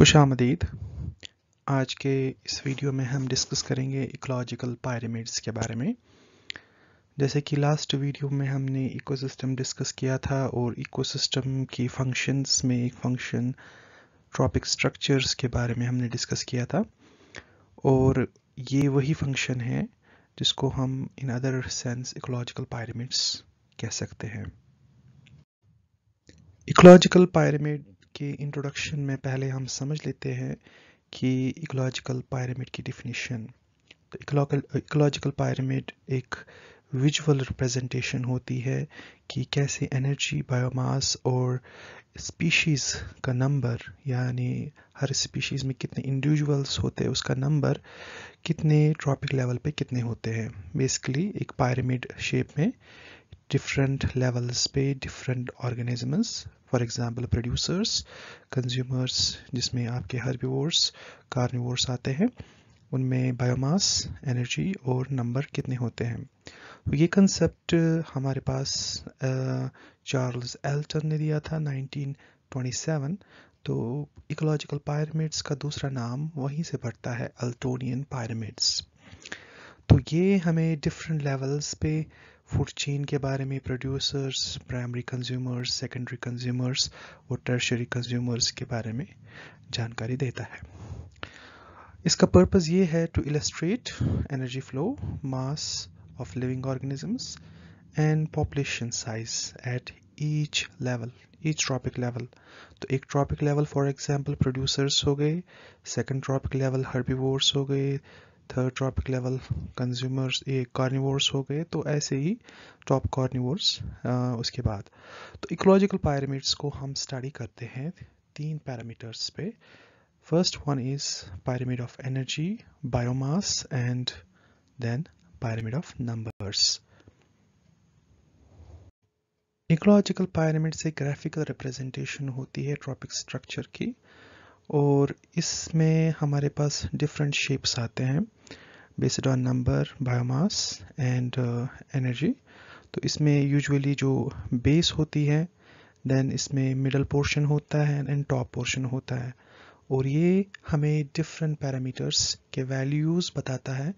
खुश आमदीद आज के इस वीडियो में हम डिस्कस करेंगे इकोलॉजिकल पायरेमिड्स के बारे में जैसे कि लास्ट वीडियो में हमने इकोसिस्टम डिस्कस किया था और इकोसिस्टम की फंक्शंस में एक फंक्शन ट्रॉपिक स्ट्रक्चर्स के बारे में हमने डिस्कस किया था और ये वही फंक्शन है जिसको हम in other sense ecological pyramids कह सकते हैं इकोलॉजिकल पायरेमिड के इंट्रोडक्शन में पहले हम समझ लेते हैं कि इकोलॉजिकल पायरामिड की डिफिनीशन तो इकोलॉजिकल पायरामिड एक विजुअल रिप्रेजेंटेशन होती है कि कैसे एनर्जी बायोमास और स्पीशीज़ का नंबर यानी हर स्पीशीज़ में कितने इंडिविजुअल्स होते हैं उसका नंबर कितने ट्रॉपिक लेवल पे कितने होते हैं बेसिकली एक पायरामिड शेप में different levels पे different organisms for example producers consumers जिसमें आपके हर्बीवोर्स कार्निवोर्स आते हैं उनमें बायोमास एनर्जी और नंबर कितने होते हैं तो ये कंसेप्ट हमारे पास चार्ल्स एल्टन ने दिया था 1927 तो इकोलॉजिकल पायरमिड्स का दूसरा नाम वहीं से पड़ता है अल्टोनियन पायरमिड्स तो ये हमें डिफरेंट लेवल्स पे uh, फूड चेन के बारे में producers primary consumers secondary consumers और टर्शरी कंज्यूमर्स के बारे में जानकारी देता है इसका पर्पस ये है to illustrate energy flow mass of living organisms and population size at each level each trophic level तो एक trophic level for example producers हो गए सेकंड ट्रॉपिक लेवल हर्बीवोर्स हो गए थर्ड ट्रॉपिक लेवल कंज्यूमर्स ये carnivores हो गए तो ऐसे ही टॉप कार्निवर्स उसके बाद तो इकोलॉजिकल पैरामीटर्स को हम स्टडी करते हैं तीन पैरामीटर्स पे first one is pyramid of energy biomass and then pyramid of numbers ecological pyramid से ग्राफिकल रिप्रेजेंटेशन होती है ट्रॉपिक स्ट्रक्चर की और इसमें हमारे पास डिफरेंट शेप्स आते हैं based on number biomass and energy तो इसमें यूजुअली जो बेस होती है देन इसमें मिडल पोर्शन होता है एंड टॉप पोर्शन होता है और ये हमें डिफरेंट पैरामीटर्स के वैल्यूज़ बताता है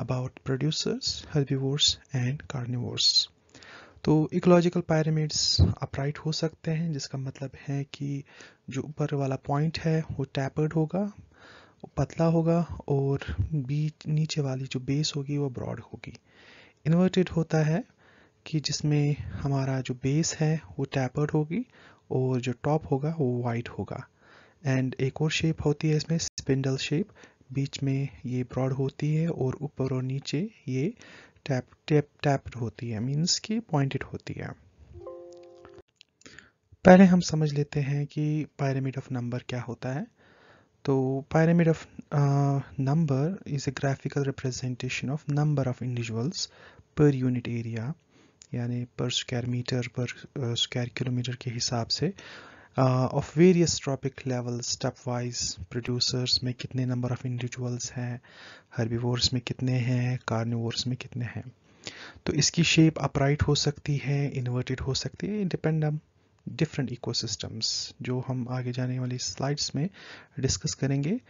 about producers herbivores and carnivores तो इकोलॉजिकल पैरामिड्स अपराइट हो सकते हैं जिसका मतलब है कि जो ऊपर वाला पॉइंट है वो टैपर्ड होगा पतला होगा और बीच नीचे वाली जो बेस होगी वो ब्रॉड होगी इन्वर्टेड होता है कि जिसमें हमारा जो बेस है वो टैपर्ड होगी और जो टॉप होगा वो वाइट होगा एंड एक और शेप होती है इसमें स्पिंडल शेप बीच में ये ब्रॉड होती है और ऊपर और नीचे ये टैप टैप टैप्ड होती है मीन्स कि पॉइंटेड होती है पहले हम समझ लेते हैं कि पायरामिड ऑफ नंबर क्या होता है तो pyramid of number is a graphical representation of number of individuals per unit area यानी per square metre per square kilometre के हिसाब से of various trophic level stepwise producers में कितने नंबर ऑफ इंडिविजुअल्स हैं हर्बिवोर्स में कितने हैं कार्निवोर्स में कितने हैं तो इसकी शेप अपराइट हो सकती है इन्वर्टेड हो सकती है इंडिपेंडेंट डिफरेंट इकोसिस्टम्स जो हम आगे जाने वाली स्लाइड्स में डिस्कस करेंगे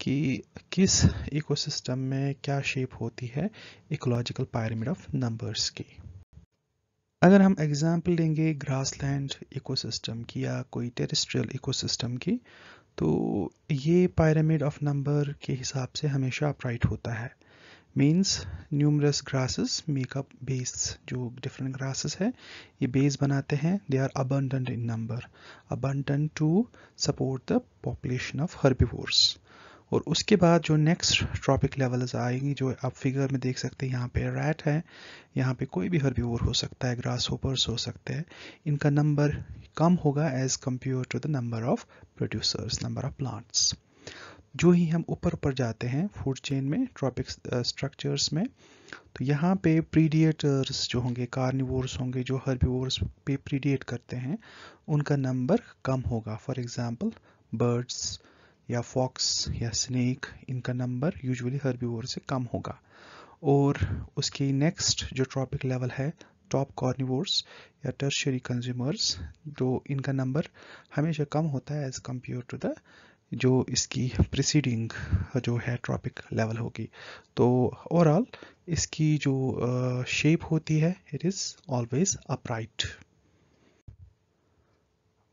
कि किस इकोसिस्टम में क्या शेप होती है इकोलॉजिकल पायरमिड ऑफ नंबर्स की अगर हम एग्जांपल लेंगे ग्रासलैंड इकोसिस्टम की या कोई टेरिस्ट्रियल इकोसिस्टम की तो ये पायरामिड ऑफ नंबर के हिसाब से हमेशा अपराइट होता है means numerous grasses make up base जो डिफरेंट ग्रासेस है ये बेस बनाते हैं they are abundant in number abundant to support the population of herbivores और उसके बाद जो नेक्स्ट ट्रॉपिक लेवल्स आएंगी जो आप फिगर में देख सकते हैं यहाँ पे रैट है यहाँ पे कोई भी हर्बिवोर हो सकता है ग्रास होपर्स हो सकते हैं इनका नंबर कम होगा as compared to the number of producers number of plants जो ही हम ऊपर ऊपर जाते हैं फूड चेन में ट्रॉपिक स्ट्रक्चर्स uh, में तो यहाँ पे प्रीडिएटर्स जो होंगे कार्निवोर्स होंगे जो हर्बिवोर्स पे प्रीडिएट करते हैं उनका नंबर कम होगा फॉर एग्जांपल बर्ड्स या फॉक्स या स्नेक इनका नंबर यूजुअली हर्बिवोर से कम होगा और उसके नेक्स्ट जो ट्रॉपिक लेवल है टॉप कॉर्निवोर्स या टर्शरी कंज्यूमर्स जो इनका नंबर हमेशा कम होता है एज कम्पेयर टू द जो इसकी प्रिसीडिंग जो है ट्रॉपिक लेवल होगी तो ओवरऑल इसकी जो शेप होती है इट इज़ ऑलवेज अपराइट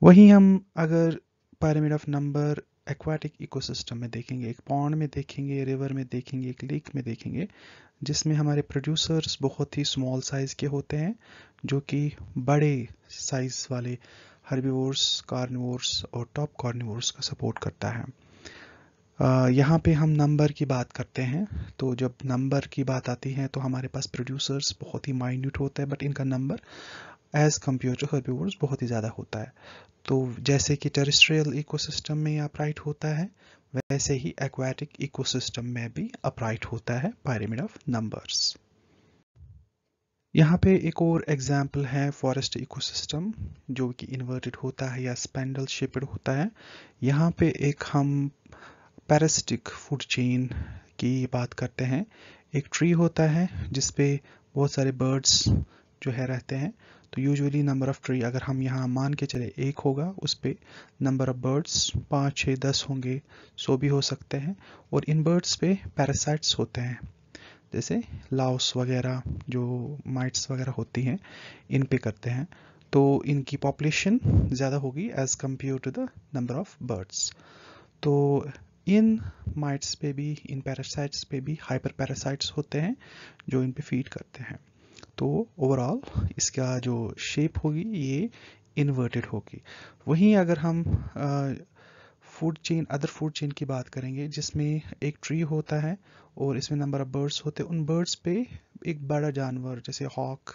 वहीं हम अगर pyramid of number aquatic ecosystem में देखेंगे एक पॉन्ड में देखेंगे रिवर में देखेंगे एक लेक में देखेंगे जिसमें हमारे प्रोड्यूसर्स बहुत ही स्मॉल साइज़ के होते हैं जो कि बड़े साइज़ वाले हर्बीवोर्स कार्निवोर्स और टॉप कार्निवोर्स का सपोर्ट करता है यहाँ पे हम नंबर की बात करते हैं तो जब नंबर की बात आती है तो हमारे पास प्रोड्यूसर्स बहुत ही माइन्यूट होते हैं बट इनका number as compared to herbivores बहुत ही ज़्यादा होता है तो जैसे कि टेरिस्ट्रियल इकोसिस्टम में अपराइट होता है वैसे ही एक्वाटिक इकोसिस्टम में भी अपराइट होता है पायरेमिड ऑफ नंबर्स यहाँ पे एक और एग्जाम्पल है फॉरेस्ट इकोसिस्टम जो कि इन्वर्टेड होता है या स्पेंडल शेपेड होता है यहाँ पे एक हम पैरासिटिक फूड चेन की बात करते हैं एक ट्री होता है जिसपे बहुत सारे बर्ड्स जो है रहते हैं तो यूजुअली नंबर ऑफ़ ट्री अगर हम यहाँ मान के चले एक होगा उस पर नंबर ऑफ़ बर्ड्स पाँच छः दस होंगे सो भी हो सकते हैं और इन बर्ड्स पे पैरासाइट्स होते हैं जैसे लाउस वगैरह जो माइट्स वगैरह होती हैं इन पे करते हैं तो इनकी पॉपुलेशन ज़्यादा होगी as compared to the number of birds तो इन माइट्स पे भी इन पैरासाइट्स पे भी हाइपर पैरासाइट्स होते हैं जो इन पे फीड करते हैं तो ओवरऑल इसका जो शेप होगी ये इन्वर्टेड होगी वहीं अगर हम food chain other food chain की बात करेंगे जिसमें एक ट्री होता है और इसमें नंबर ऑफ बर्ड्स होते हैं उन बर्ड्स पे एक बड़ा जानवर जैसे हॉक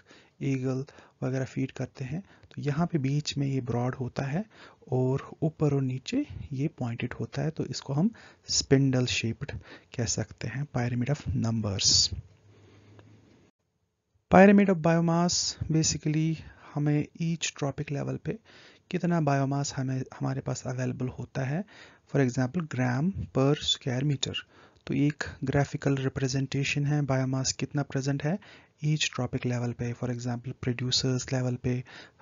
ईगल वगैरह फीड करते हैं तो यहाँ पे बीच में ये ब्रॉड होता है और ऊपर और नीचे ये पॉइंटेड होता है तो इसको हम स्पिंडल शेप्ड कह सकते हैं pyramid of numbers pyramid of biomass basically हमें ईच ट्रॉपिक लेवल पे कितना बायोमास हमें हमारे पास अवेलेबल होता है फॉर एग्जांपल ग्राम पर स्क्वायर मीटर तो एक ग्राफिकल रिप्रेजेंटेशन है बायोमास कितना प्रेजेंट है ईच ट्रॉपिक लेवल पे फॉर एग्जांपल प्रोड्यूसर्स लेवल पे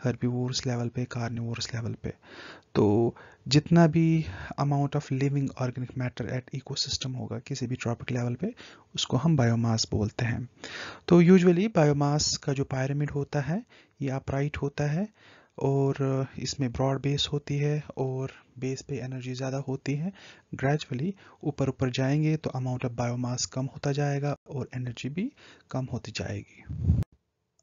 हर्बीवोर्स लेवल पे कार्निवोर्स लेवल पे तो जितना भी amount of living organic matter at ecosystem होगा किसी भी ट्रॉपिक लेवल पे उसको हम बायोमास बोलते हैं तो यूजुअली बायोमास का जो पायरामिड होता है ये अपराइट होता है और इसमें ब्रॉड बेस होती है और बेस पे एनर्जी ज़्यादा होती है ग्रेजुअली ऊपर ऊपर जाएंगे तो अमाउंट ऑफ बायोमास कम होता जाएगा और एनर्जी भी कम होती जाएगी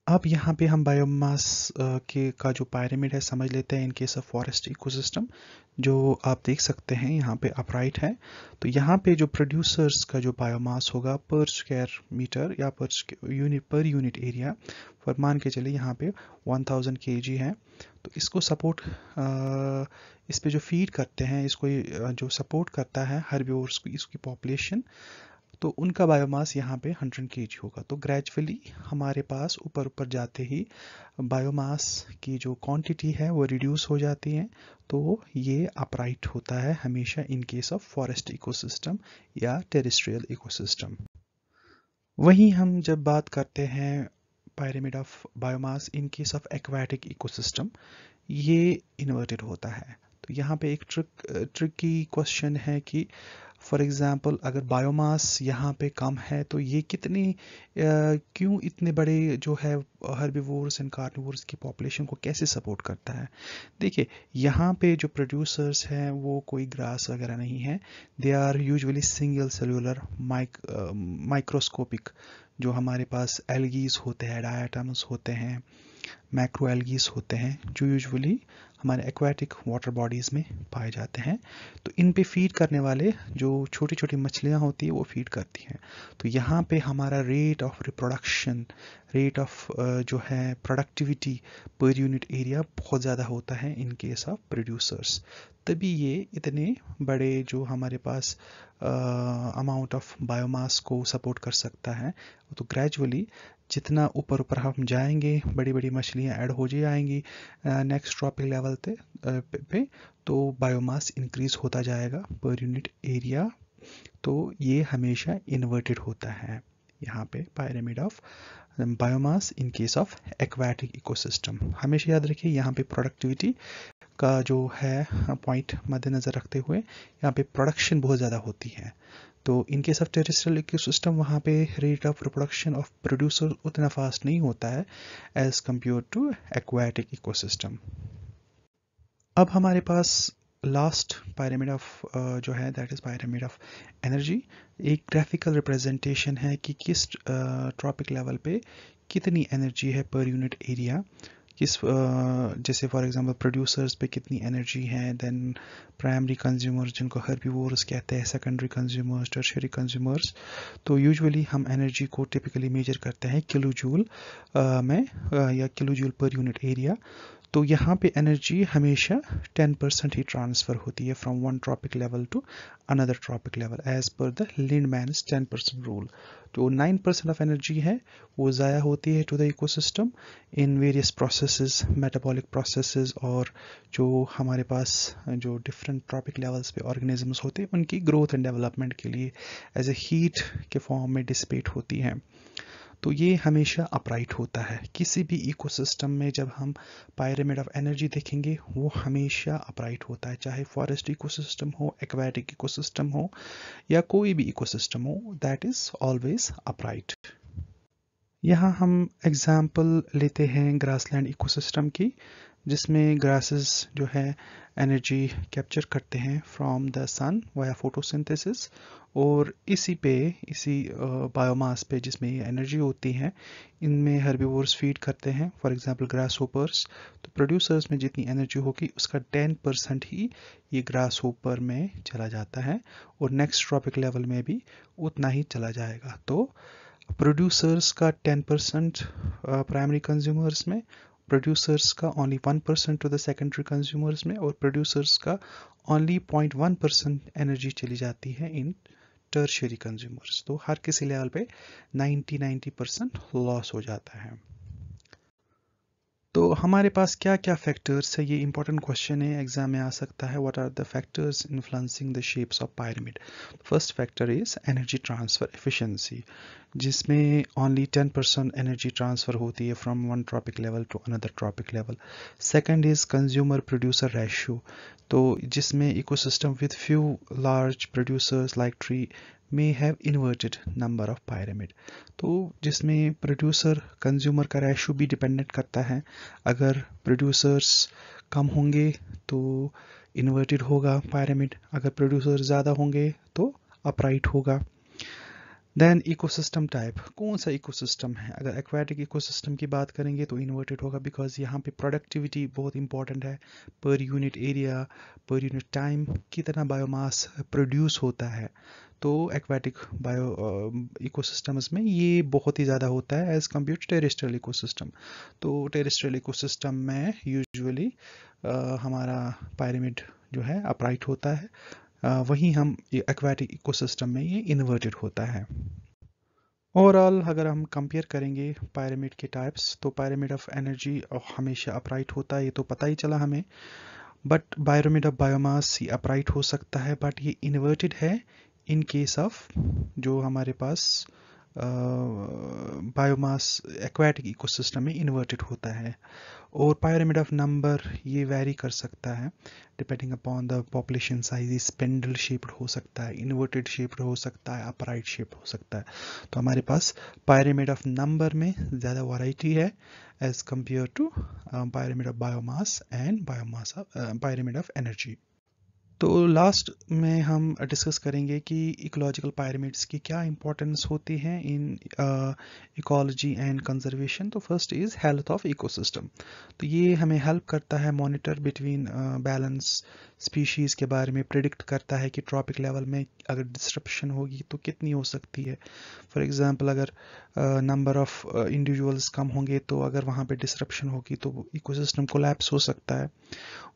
अब यहाँ पे हम बायोमास के का जो पायरामिड है समझ लेते हैं in case of forest ecosystem जो आप देख सकते हैं यहाँ पे अपराइट है तो यहाँ पे जो प्रोड्यूसर्स का जो बायोमास होगा पर स्क्वायर मीटर या पर यूनिट पर यूनिट एरिया पर मान के चलिए यहाँ पे 1000 थाउजेंड के है तो इसको सपोर्ट इस पर जो फीड करते हैं इसको जो सपोर्ट करता है हर इसकी पॉपुलेशन तो उनका बायोमास यहाँ पे हंड्रेड के होगा तो ग्रेजुअली हमारे पास ऊपर ऊपर जाते ही बायोमास की जो क्वांटिटी है वो रिड्यूस हो जाती है तो ये अपराइट होता है हमेशा in case of forest ecosystem या टेरिस्ट्रियल इकोसिस्टम वहीं हम जब बात करते हैं pyramid of biomass in case of aquatic ecosystem ये इन्वर्टेड होता है तो यहाँ पे एक ट्रिक ट्रिकी क्वेश्चन है कि फॉर एग्ज़ाम्पल अगर बायोमास यहाँ पे कम है तो ये कितने क्यों इतने बड़े जो है हर्बिवोर्स एंड कार्निवोर्स की पॉपुलेशन को कैसे सपोर्ट करता है देखिए यहाँ पे जो प्रोड्यूसर्स हैं वो कोई ग्रास वगैरह नहीं है they are usually single cellular mic microscopic जो हमारे पास एलगीज होते हैं डायाटम्स होते हैं मैक्रो एलगीज होते हैं जो यूजली हमारे एक्वाटिक वाटर बॉडीज़ में पाए जाते हैं तो इन पे फीड करने वाले जो छोटी छोटी मछलियाँ होती है वो फीड करती हैं तो यहाँ पे हमारा rate of reproduction rate of जो है प्रोडक्टिविटी पर यूनिट एरिया बहुत ज़्यादा होता है इन केस ऑफ प्रोड्यूसर्स तभी ये इतने बड़े जो हमारे पास अमाउंट ऑफ बायोमास को सपोर्ट कर सकता है तो ग्रेजुअली जितना ऊपर ऊपर हम जाएंगे बड़ी बड़ी मछलियाँ ऐड हो जाएंगी नेक्स्ट ट्रॉपिक लेवल पे पे तो बायोमास इंक्रीज होता जाएगा पर यूनिट एरिया तो ये हमेशा इन्वर्टेड होता है यहाँ पे pyramid of biomass in case of aquatic ecosystem हमेशा याद रखिए यहाँ पे प्रोडक्टिविटी का जो है पॉइंट मद्देनज़र रखते हुए यहाँ पे प्रोडक्शन बहुत ज़्यादा होती है तो in case of ecosystem वहाँ पे rate of reproduction of producer उतना फास्ट नहीं होता है as compared to aquatic ecosystem अब हमारे पास लास्ट पायरामिड ऑफ जो है that is pyramid of energy एक ग्राफिकल रिप्रेजेंटेशन है कि किस ट्रॉपिक uh, लेवल पे कितनी एनर्जी है पर यूनिट एरिया किस जैसे फॉर एग्जांपल प्रोड्यूसर्स पे कितनी एनर्जी है देन प्राइमरी कंज्यूमर्स जिनको हर्बीवोर्स कहते हैं सेकेंडरी कंज्यूमर्स टर्शरी कंज्यूमर्स तो यूजुअली हम एनर्जी को टिपिकली मेजर करते हैं किलो जूल में या kilojoule per unit area तो यहाँ पे एनर्जी हमेशा 10 परसेंट ही ट्रांसफ़र होती है from one trophic level to another trophic level as per the main ten percent rule तो नाइन परसेंट ऑफ एनर्जी है वो ज़ाया होती है to the ecosystem in various processes metabolic processes और जो हमारे पास जो डिफरेंट ट्रॉपिक लेवल्स पे ऑर्गेनिजम्स होते हैं उनकी ग्रोथ एंड डेवलपमेंट के लिए एज ए हीट के फॉर्म में डिसपेट होती हैं तो ये हमेशा अपराइट होता है किसी भी इकोसिस्टम में जब हम पायरामिड ऑफ एनर्जी देखेंगे वो हमेशा अपराइट होता है चाहे फॉरेस्ट इकोसिस्टम हो एक्वाटिक इकोसिस्टम हो या कोई भी इकोसिस्टम हो दैट इज़ ऑलवेज अपराइट यहाँ हम एग्जाम्पल लेते हैं ग्रासलैंड इकोसिस्टम की जिसमें ग्रासेस जो है एनर्जी कैप्चर करते हैं from the sun via photosynthesis और इसी पे इसी बायोमास पे जिसमें ये एनर्जी होती है इनमें हर्बीवोर्स फीड करते हैं फॉर एग्जांपल ग्रास होपर्स तो प्रोड्यूसर्स में जितनी एनर्जी होगी उसका 10 परसेंट ही ये ग्रास होपर में चला जाता है और नेक्स्ट ट्रॉपिक लेवल में भी उतना ही चला जाएगा तो प्रोड्यूसर्स का 10 परसेंट प्राइमरी कंज्यूमर्स में प्रोड्यूसर्स का only one percent to the secondary consumers में और प्रोड्यूसर्स का only point one percent energy चली जाती है इन टर्शरी कंज्यूमर्स तो हर किसी लेवल पे नाइन्टी नाइन्टी परसेंट लॉस हो जाता है तो हमारे पास क्या क्या फैक्टर्स है ये इंपॉर्टेंट क्वेश्चन है एग्जाम में आ सकता है what are the factors influencing the shapes of pyramid first factor is energy transfer efficiency जिसमें ओनली 10 परसेंट एनर्जी ट्रांसफर होती है from one trophic level to another trophic level second is consumer producer ratio तो जिसमें ecosystem with few large producers like tree may have inverted number of pyramid तो जिसमें producer consumer का ratio भी dependent करता है अगर प्रोड्यूसर्स कम होंगे तो इन्वर्टेड होगा पायरामिड अगर प्रोड्यूसर ज़्यादा होंगे तो अपराइट होगा देन इकोसिस्टम टाइप कौन सा इकोसिस्टम है अगर एक्वाटिक इकोसिस्टम की बात करेंगे तो इन्वर्टेड होगा बिकॉज यहाँ पे प्रोडक्टिविटी बहुत इंपॉर्टेंट है per unit area per unit time कितना बायोमास प्रोड्यूस होता है तो एक्वाटिक बायो इकोसिस्टम्स में ये बहुत ही ज़्यादा होता है as compared to terrestrial ecosystem तो टेरिस्ट्रियल इकोसिस्टम में यूजुअली uh, हमारा पैरामिड जो है अपराइट होता है uh, वहीं हम एक्वाटिक इकोसिस्टम में ये इन्वर्टेड होता है ओवरऑल अगर हम कंपेयर करेंगे पायरामिड के टाइप्स तो पायरामिड ऑफ एनर्जी हमेशा अपराइट होता है ये तो पता ही चला हमें but pyramid of biomass upright हो सकता है बट ये इन्वर्टेड है इन केस ऑफ जो हमारे पास बायोमास एक्वाटिक इकोसिस्टम में इन्वर्टेड होता है और पायरामिड ऑफ नंबर ये वेरी कर सकता है depending upon the population size spindle shaped हो सकता है इन्वर्टेड शेप्ड हो सकता है अपराइट शेप हो सकता है तो हमारे पास पायरामिड ऑफ नंबर में ज़्यादा वराइटी है as compared to pyramid of biomass and biomass pyramid of energy तो लास्ट में हम डिस्कस करेंगे कि इकोलॉजिकल पायरमिड्स की क्या इंपॉर्टेंस होती है इन इकोलॉजी एंड कंजर्वेशन तो first is health of ecosystem तो ये हमें हेल्प करता है मॉनिटर बिटवीन बैलेंस स्पीशीज़ के बारे में प्रिडिक्ट करता है कि ट्रॉपिक लेवल में अगर डिस्ट्रप्शन होगी तो कितनी हो सकती है फॉर एग्ज़ाम्पल अगर नंबर ऑफ़ इंडिविजुअल्स कम होंगे तो अगर वहाँ पे डिस्ट्रप्शन होगी तो इकोसिस्टम कोलैप्स हो सकता है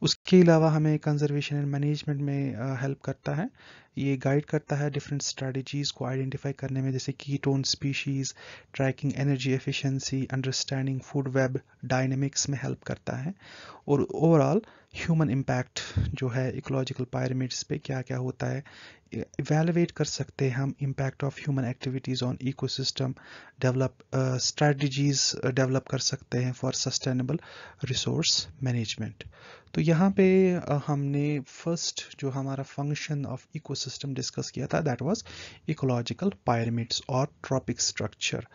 उसके अलावा हमें कंजर्वेशन एंड मैनेजमेंट में हेल्प करता है ये गाइड करता है डिफरेंट स्ट्रेटजीज़ को आइडेंटिफाई करने में जैसे keystone species tracking energy efficiency understanding food web dynamics में हेल्प करता है और ओवरऑल ह्यूमन इम्पैक्ट जो है इकोलॉजिकल पायरमिड्स पे क्या क्या होता है इवेलुएट कर सकते हैं हम impact of human activities on ecosystem develop strategies develop कर सकते हैं फॉर सस्टेनेबल रिसोर्स मैनेजमेंट तो यहाँ पे uh, हमने फर्स्ट जो हमारा फंक्शन ऑफ इकोसिस्टम डिस्कस किया था दैट वाज इकोलॉजिकल पायरमिड्स और ट्रॉपिक स्ट्रक्चर